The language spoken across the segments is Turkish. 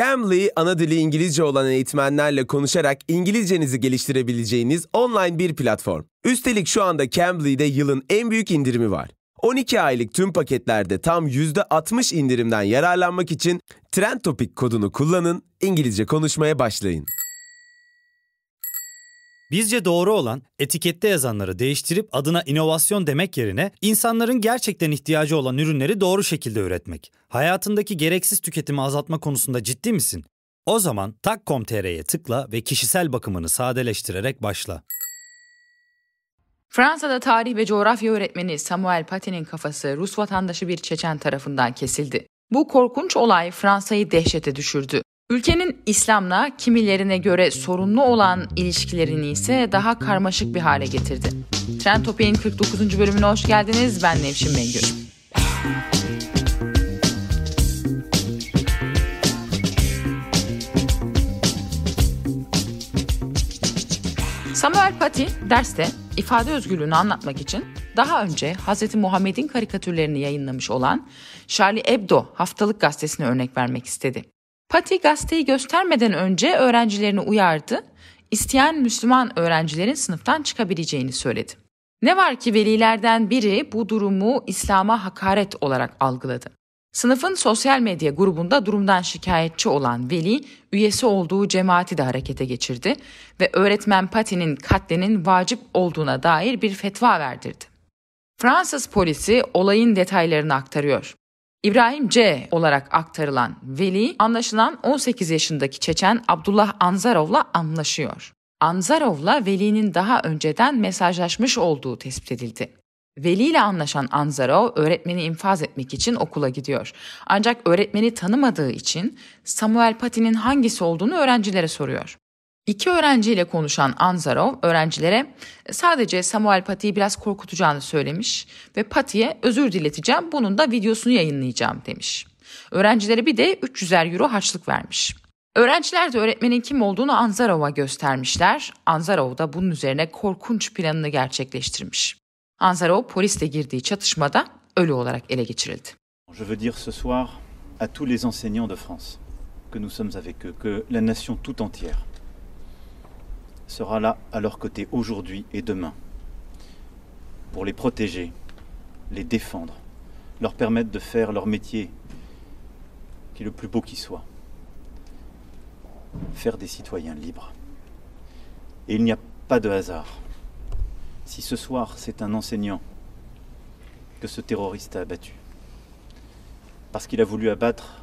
Cambly, ana dili İngilizce olan eğitmenlerle konuşarak İngilizcenizi geliştirebileceğiniz online bir platform. Üstelik şu anda Cambly'de yılın en büyük indirimi var. 12 aylık tüm paketlerde tam %60 indirimden yararlanmak için Trend Topic kodunu kullanın, İngilizce konuşmaya başlayın. Bizce doğru olan etikette yazanları değiştirip adına inovasyon demek yerine insanların gerçekten ihtiyacı olan ürünleri doğru şekilde üretmek. Hayatındaki gereksiz tüketimi azaltma konusunda ciddi misin? O zaman tak.com.tr'ye tıkla ve kişisel bakımını sadeleştirerek başla. Fransa'da tarih ve coğrafya öğretmeni Samuel Paty'nin kafası Rus vatandaşı bir Çeçen tarafından kesildi. Bu korkunç olay Fransa'yı dehşete düşürdü. Ülkenin İslam'la kimilerine göre sorunlu olan ilişkilerini ise daha karmaşık bir hale getirdi. Trend Topik'in 49. bölümüne hoş geldiniz. Ben Nevşin Mengü. Samuel Paty derste ifade özgürlüğünü anlatmak için daha önce Hz. Muhammed'in karikatürlerini yayınlamış olan Charlie Hebdo haftalık gazetesine örnek vermek istedi. Pati gazeteyi göstermeden önce öğrencilerini uyardı, İsteyen Müslüman öğrencilerin sınıftan çıkabileceğini söyledi. Ne var ki velilerden biri bu durumu İslam'a hakaret olarak algıladı. Sınıfın sosyal medya grubunda durumdan şikayetçi olan veli, üyesi olduğu cemaati de harekete geçirdi ve öğretmen Pati'nin katlinin vacip olduğuna dair bir fetva verdirdi. Fransız polisi olayın detaylarını aktarıyor. İbrahim C olarak aktarılan Veli anlaşılan 18 yaşındaki Çeçen Abdullah Anzarov'la anlaşıyor. Anzarov'la Veli'nin daha önceden mesajlaşmış olduğu tespit edildi. Veli ile anlaşan Anzarov öğretmeni infaz etmek için okula gidiyor. Ancak öğretmeni tanımadığı için Samuel Patin'in hangisi olduğunu öğrencilere soruyor. İki öğrenciyle konuşan Anzarov öğrencilere e, sadece Samuel Paty'yi biraz korkutacağını söylemiş ve Paty'ye özür dileteceğim bunun da videosunu yayınlayacağım demiş. Öğrencilere bir de 300'er euro harçlık vermiş. Öğrenciler de öğretmenin kim olduğunu Anzarov'a göstermişler. Anzarov da bunun üzerine korkunç planını gerçekleştirmiş. Anzarov polisle girdiği çatışmada ölü olarak ele geçirildi. Je veux dire ce soir à tous les enseignants de France que nous sommes avec eux, que la nation tout entière sera là à leur côté aujourd'hui et demain, pour les protéger, les défendre, leur permettre de faire leur métier, qui est le plus beau qui soit, faire des citoyens libres. Et il n'y a pas de hasard. Si ce soir c'est un enseignant que ce terroriste a abattu, parce qu'il a voulu abattre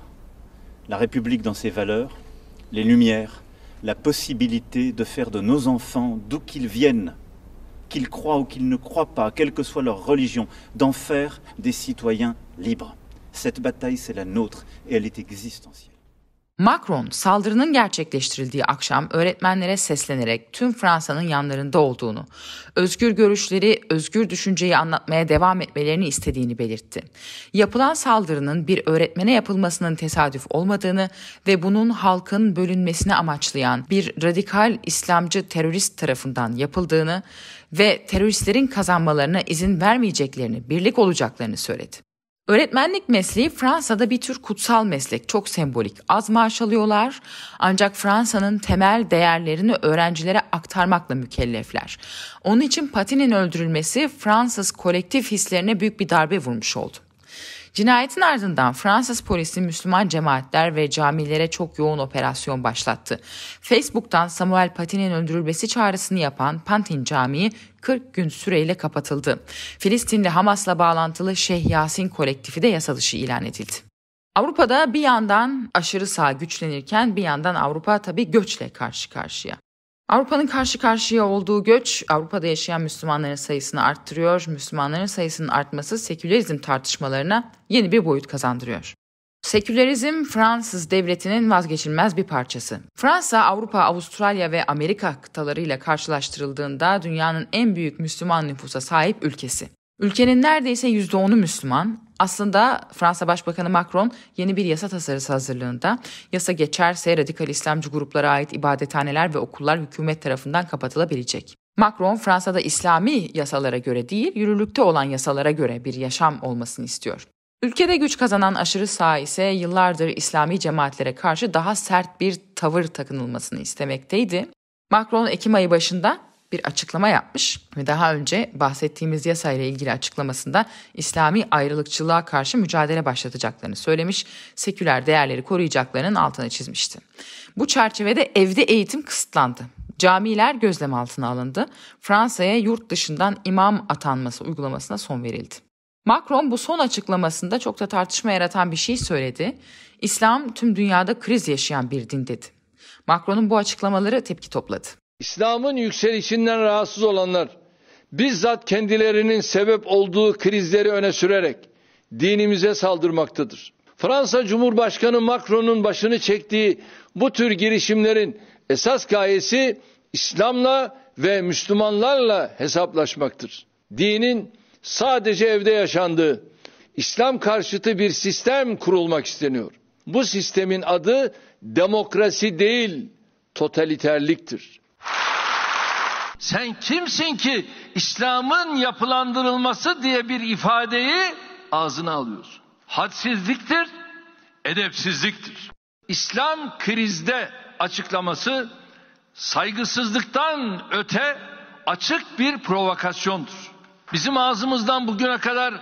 la République dans ses valeurs, les Lumières, la possibilité de faire de nos enfants, d'où qu'ils viennent, qu'ils croient ou qu'ils ne croient pas, quelle que soit leur religion, d'en faire des citoyens libres. Cette bataille, c'est la nôtre et elle est existentielle. Macron saldırının gerçekleştirildiği akşam öğretmenlere seslenerek tüm Fransa'nın yanlarında olduğunu, özgür görüşleri, özgür düşünceyi anlatmaya devam etmelerini istediğini belirtti. Yapılan saldırının bir öğretmene yapılmasının tesadüf olmadığını ve bunun halkın bölünmesini amaçlayan bir radikal İslamcı terörist tarafından yapıldığını ve teröristlerin kazanmalarına izin vermeyeceklerini, birlik olacaklarını söyledi. Öğretmenlik mesleği Fransa'da bir tür kutsal meslek, çok sembolik. Az maaş alıyorlar ancak Fransa'nın temel değerlerini öğrencilere aktarmakla mükellefler. Onun için Patin'in öldürülmesi Fransız kolektif hislerine büyük bir darbe vurmuş oldu. Cinayetin ardından Fransız polisi Müslüman cemaatler ve camilere çok yoğun operasyon başlattı. Facebook'tan Samuel Patin'in öldürülmesi çağrısını yapan Pantin Camii 40 gün süreyle kapatıldı. Filistinli Hamas'la bağlantılı Şeyh Yasin kolektifi de yasa dışı ilan edildi. Avrupa'da bir yandan aşırı sağ güçlenirken bir yandan Avrupa tabii göçle karşı karşıya. Avrupa'nın karşı karşıya olduğu göç Avrupa'da yaşayan Müslümanların sayısını arttırıyor. Müslümanların sayısının artması sekülerizm tartışmalarına yeni bir boyut kazandırıyor. Sekülerizm Fransız devletinin vazgeçilmez bir parçası. Fransa, Avrupa, Avustralya ve Amerika kıtalarıyla karşılaştırıldığında dünyanın en büyük Müslüman nüfusa sahip ülkesi. Ülkenin neredeyse %10'u Müslüman. Aslında Fransa Başbakanı Macron yeni bir yasa tasarısı hazırlığında. Yasa geçerse radikal İslamcı gruplara ait ibadethaneler ve okullar hükümet tarafından kapatılabilecek. Macron Fransa'da İslami yasalara göre değil, yürürlükte olan yasalara göre bir yaşam olmasını istiyor. Ülkede güç kazanan aşırı sağ ise yıllardır İslami cemaatlere karşı daha sert bir tavır takınılmasını istemekteydi. Macron Ekim ayı başında bir açıklama yapmış ve daha önce bahsettiğimiz yasayla ilgili açıklamasında İslami ayrılıkçılığa karşı mücadele başlatacaklarını söylemiş, seküler değerleri koruyacaklarının altına çizmişti. Bu çerçevede evde eğitim kısıtlandı. Camiler gözlem altına alındı. Fransa'ya yurt dışından imam atanması uygulamasına son verildi. Macron bu son açıklamasında çok da tartışma yaratan bir şey söyledi. İslam tüm dünyada kriz yaşayan bir din dedi. Macron'un bu açıklamaları tepki topladı. İslam'ın yükselişinden rahatsız olanlar bizzat kendilerinin sebep olduğu krizleri öne sürerek dinimize saldırmaktadır. Fransa Cumhurbaşkanı Macron'un başını çektiği bu tür girişimlerin esas gayesi İslam'la ve Müslümanlarla hesaplaşmaktır. Dinin sadece evde yaşandığı, İslam karşıtı bir sistem kurulmak isteniyor. Bu sistemin adı demokrasi değil, totaliterliktir. Sen kimsin ki İslam'ın yapılandırılması diye bir ifadeyi ağzına alıyorsun. Hadsizliktir, edepsizliktir. İslam krizde açıklaması saygısızlıktan öte açık bir provokasyondur. Bizim ağzımızdan bugüne kadar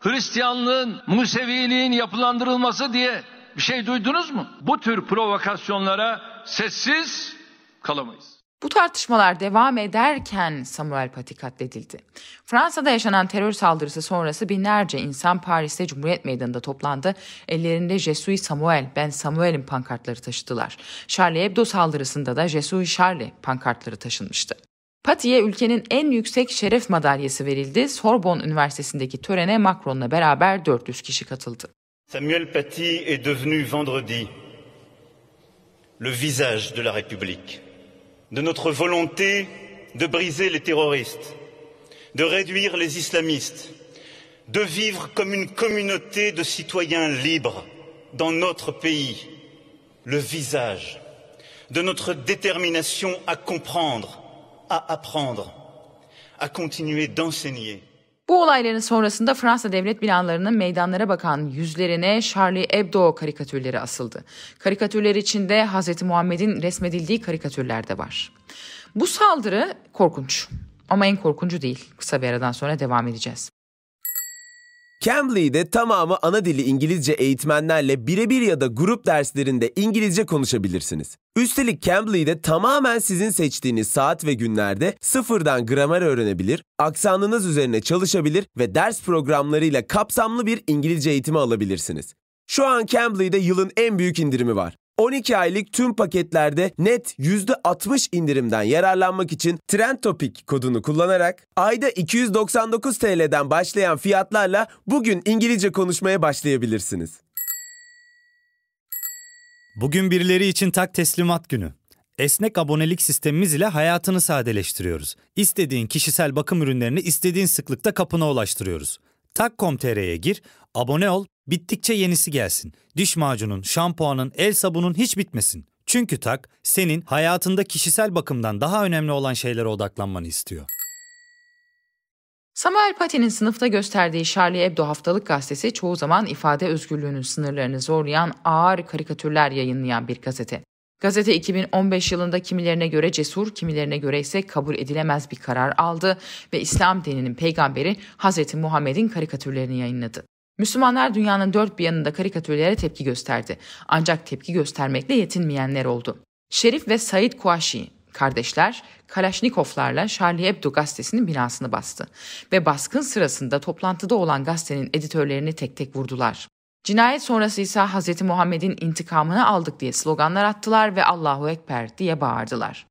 Hristiyanlığın, Museviliğin yapılandırılması diye bir şey duydunuz mu? Bu tür provokasyonlara sessiz kalamayız. Bu tartışmalar devam ederken Samuel Paty katledildi. Fransa'da yaşanan terör saldırısı sonrası binlerce insan Paris'te Cumhuriyet Meydanı'nda toplandı. Ellerinde Jesuit Samuel, ben Samuel'in pankartları taşıdılar. Charlie Hebdo saldırısında da Jesuit Charlie pankartları taşınmıştı. Pati'ye ülkenin en yüksek şeref madalyası verildi. Sorbonne Üniversitesi'ndeki törene Macron'la beraber 400 kişi katıldı. Samuel Paty est devenu vendredi le visage de la République. de notre volonté de briser les terroristes, de réduire les islamistes, de vivre comme une communauté de citoyens libres dans notre pays, le visage de notre détermination à comprendre, à apprendre, à continuer d'enseigner Bu olayların sonrasında Fransa devlet binalarının meydanlara bakan yüzlerine Charlie Hebdo karikatürleri asıldı. Karikatürler içinde Hz. Muhammed'in resmedildiği karikatürler de var. Bu saldırı korkunç ama en korkuncu değil. Kısa bir aradan sonra devam edeceğiz. Cambly'de tamamı ana dili İngilizce eğitmenlerle birebir ya da grup derslerinde İngilizce konuşabilirsiniz. Üstelik Cambly'de tamamen sizin seçtiğiniz saat ve günlerde sıfırdan gramer öğrenebilir, aksanınız üzerine çalışabilir ve ders programlarıyla kapsamlı bir İngilizce eğitimi alabilirsiniz. Şu an Cambly'de yılın en büyük indirimi var. 12 aylık tüm paketlerde net %60 indirimden yararlanmak için Trend Topic kodunu kullanarak ayda 299 TL'den başlayan fiyatlarla bugün İngilizce konuşmaya başlayabilirsiniz. Bugün birileri için tak teslimat günü. Esnek abonelik sistemimiz ile hayatını sadeleştiriyoruz. İstediğin kişisel bakım ürünlerini istediğin sıklıkta kapına ulaştırıyoruz. Tak.com.tr'ye gir, abone ol, Bittikçe yenisi gelsin. Diş macunun, şampuanın, el sabunun hiç bitmesin. Çünkü tak senin hayatında kişisel bakımdan daha önemli olan şeylere odaklanmanı istiyor. Samuel Paty'nin sınıfta gösterdiği Charlie Hebdo haftalık gazetesi çoğu zaman ifade özgürlüğünün sınırlarını zorlayan ağır karikatürler yayınlayan bir gazete. Gazete 2015 yılında kimilerine göre cesur, kimilerine göre ise kabul edilemez bir karar aldı ve İslam dininin peygamberi Hz. Muhammed'in karikatürlerini yayınladı. Müslümanlar dünyanın dört bir yanında karikatürlere tepki gösterdi. Ancak tepki göstermekle yetinmeyenler oldu. Şerif ve Said Kuaşi kardeşler Kalaşnikovlarla Charlie Hebdo gazetesinin binasını bastı ve baskın sırasında toplantıda olan gazetenin editörlerini tek tek vurdular. Cinayet sonrası ise Hz. Muhammed'in intikamını aldık diye sloganlar attılar ve Allahu Ekber diye bağırdılar.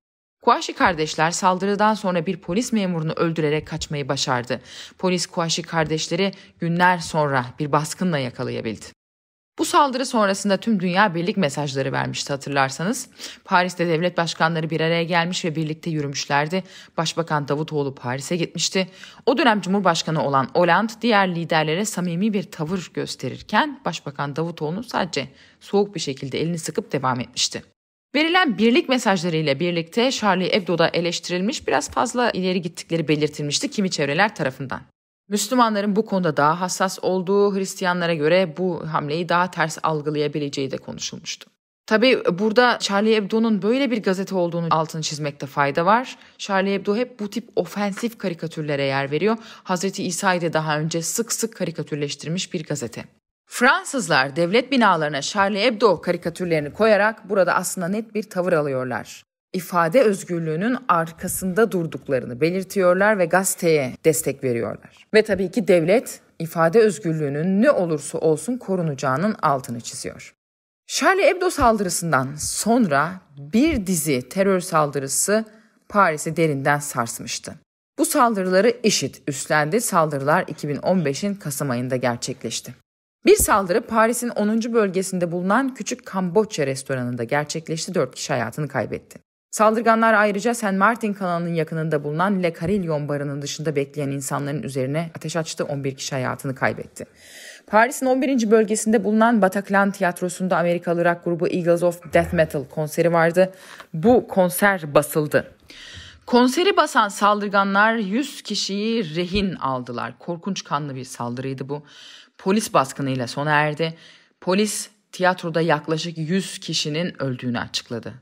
Kuaşi kardeşler saldırıdan sonra bir polis memurunu öldürerek kaçmayı başardı. Polis Kuaşi kardeşleri günler sonra bir baskınla yakalayabildi. Bu saldırı sonrasında tüm dünya birlik mesajları vermişti hatırlarsanız. Paris'te devlet başkanları bir araya gelmiş ve birlikte yürümüşlerdi. Başbakan Davutoğlu Paris'e gitmişti. O dönem Cumhurbaşkanı olan Hollande diğer liderlere samimi bir tavır gösterirken Başbakan Davutoğlu sadece soğuk bir şekilde elini sıkıp devam etmişti. Verilen birlik mesajlarıyla birlikte Charlie Hebdo'da eleştirilmiş biraz fazla ileri gittikleri belirtilmişti kimi çevreler tarafından. Müslümanların bu konuda daha hassas olduğu, Hristiyanlara göre bu hamleyi daha ters algılayabileceği de konuşulmuştu. Tabi burada Charlie Hebdo'nun böyle bir gazete olduğunu altını çizmekte fayda var. Charlie Hebdo hep bu tip ofensif karikatürlere yer veriyor. Hazreti İsa'yı da daha önce sık sık karikatürleştirmiş bir gazete. Fransızlar devlet binalarına Charlie Hebdo karikatürlerini koyarak burada aslında net bir tavır alıyorlar. İfade özgürlüğünün arkasında durduklarını belirtiyorlar ve gazeteye destek veriyorlar. Ve tabii ki devlet ifade özgürlüğünün ne olursa olsun korunacağının altını çiziyor. Charlie Hebdo saldırısından sonra bir dizi terör saldırısı Paris'i derinden sarsmıştı. Bu saldırıları IŞİD üstlendi. Saldırılar 2015'in Kasım ayında gerçekleşti. Bir saldırı Paris'in 10. bölgesinde bulunan küçük Kamboçya restoranında gerçekleşti 4 kişi hayatını kaybetti. Saldırganlar ayrıca Saint Martin kanalının yakınında bulunan Le Carillon barının dışında bekleyen insanların üzerine ateş açtı 11 kişi hayatını kaybetti. Paris'in 11. bölgesinde bulunan Bataclan tiyatrosunda Amerikalı rock grubu Eagles of Death Metal konseri vardı. Bu konser basıldı. Konseri basan saldırganlar 100 kişiyi rehin aldılar. Korkunç kanlı bir saldırıydı bu polis baskınıyla sona erdi. Polis tiyatroda yaklaşık 100 kişinin öldüğünü açıkladı.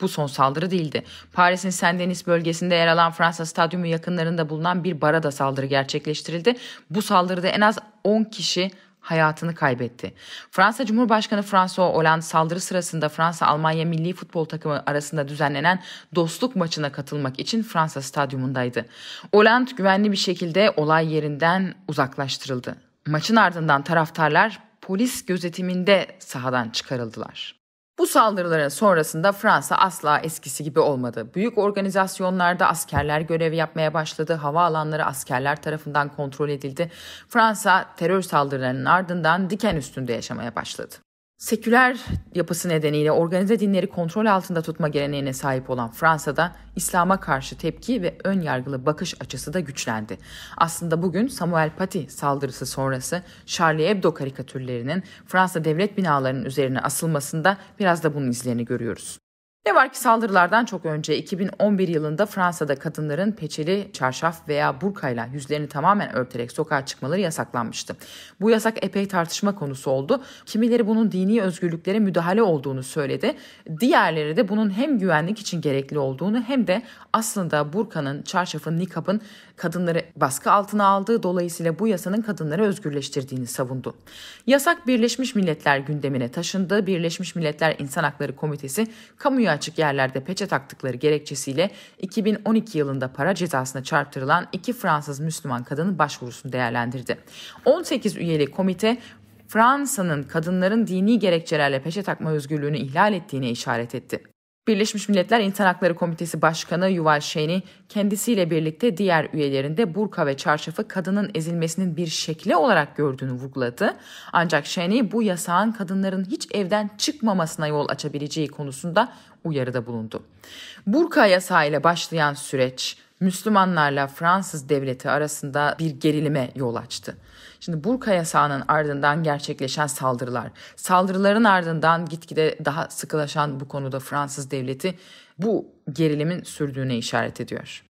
Bu son saldırı değildi. Paris'in Saint-Denis bölgesinde yer alan Fransa Stadyumu yakınlarında bulunan bir bara da saldırı gerçekleştirildi. Bu saldırıda en az 10 kişi hayatını kaybetti. Fransa Cumhurbaşkanı François Hollande saldırı sırasında Fransa-Almanya milli futbol takımı arasında düzenlenen dostluk maçına katılmak için Fransa stadyumundaydı. Hollande güvenli bir şekilde olay yerinden uzaklaştırıldı. Maçın ardından taraftarlar polis gözetiminde sahadan çıkarıldılar. Bu saldırıların sonrasında Fransa asla eskisi gibi olmadı. Büyük organizasyonlarda askerler görev yapmaya başladı. Havaalanları askerler tarafından kontrol edildi. Fransa terör saldırılarının ardından diken üstünde yaşamaya başladı. Seküler yapısı nedeniyle organize dinleri kontrol altında tutma geleneğine sahip olan Fransa'da İslam'a karşı tepki ve ön yargılı bakış açısı da güçlendi. Aslında bugün Samuel Paty saldırısı sonrası Charlie Hebdo karikatürlerinin Fransa devlet binalarının üzerine asılmasında biraz da bunun izlerini görüyoruz. Ne var ki saldırılardan çok önce 2011 yılında Fransa'da kadınların peçeli çarşaf veya burkayla yüzlerini tamamen örterek sokağa çıkmaları yasaklanmıştı. Bu yasak epey tartışma konusu oldu. Kimileri bunun dini özgürlüklere müdahale olduğunu söyledi. Diğerleri de bunun hem güvenlik için gerekli olduğunu hem de aslında burkanın, çarşafın, nikabın kadınları baskı altına aldığı dolayısıyla bu yasanın kadınları özgürleştirdiğini savundu. Yasak Birleşmiş Milletler gündemine taşındı. Birleşmiş Milletler İnsan Hakları Komitesi kamuya açık yerlerde peçe taktıkları gerekçesiyle 2012 yılında para cezasına çarptırılan iki Fransız Müslüman kadının başvurusunu değerlendirdi. 18 üyeli komite Fransa'nın kadınların dini gerekçelerle peçe takma özgürlüğünü ihlal ettiğine işaret etti. Birleşmiş Milletler İnsan Hakları Komitesi Başkanı Yuval Şen'i kendisiyle birlikte diğer üyelerinde burka ve çarşafı kadının ezilmesinin bir şekli olarak gördüğünü vurguladı. Ancak Şen'i bu yasağın kadınların hiç evden çıkmamasına yol açabileceği konusunda uyarıda bulundu. Burka yasağıyla başlayan süreç Müslümanlarla Fransız devleti arasında bir gerilime yol açtı. Şimdi burka yasağının ardından gerçekleşen saldırılar, saldırıların ardından gitgide daha sıkılaşan bu konuda Fransız devleti bu gerilimin sürdüğüne işaret ediyor.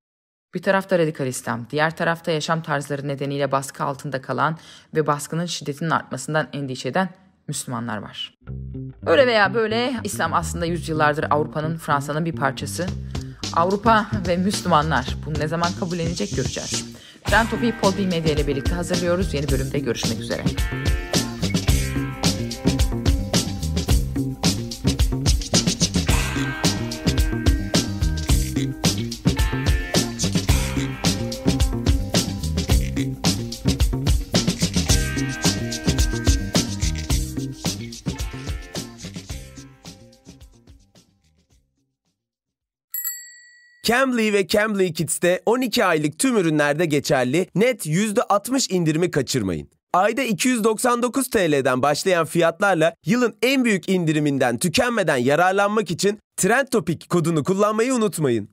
Bir tarafta radikal İslam, diğer tarafta yaşam tarzları nedeniyle baskı altında kalan ve baskının şiddetinin artmasından endişe eden Müslümanlar var. Öyle veya böyle İslam aslında yüzyıllardır Avrupa'nın, Fransa'nın bir parçası Avrupa ve Müslümanlar bunu ne zaman kabullenecek göreceğiz. Ben Topi'yi Podbi Medya ile birlikte hazırlıyoruz. Yeni bölümde görüşmek üzere. Cambly ve Cambly Kids'te 12 aylık tüm ürünlerde geçerli net %60 indirimi kaçırmayın. Ayda 299 TL'den başlayan fiyatlarla yılın en büyük indiriminden tükenmeden yararlanmak için Trendtopik kodunu kullanmayı unutmayın.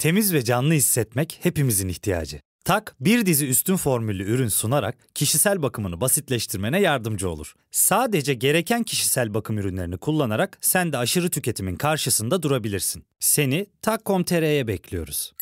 Temiz ve canlı hissetmek hepimizin ihtiyacı. Tak bir dizi üstün formüllü ürün sunarak kişisel bakımını basitleştirmene yardımcı olur. Sadece gereken kişisel bakım ürünlerini kullanarak sen de aşırı tüketimin karşısında durabilirsin. Seni tak.com.tr'ye bekliyoruz.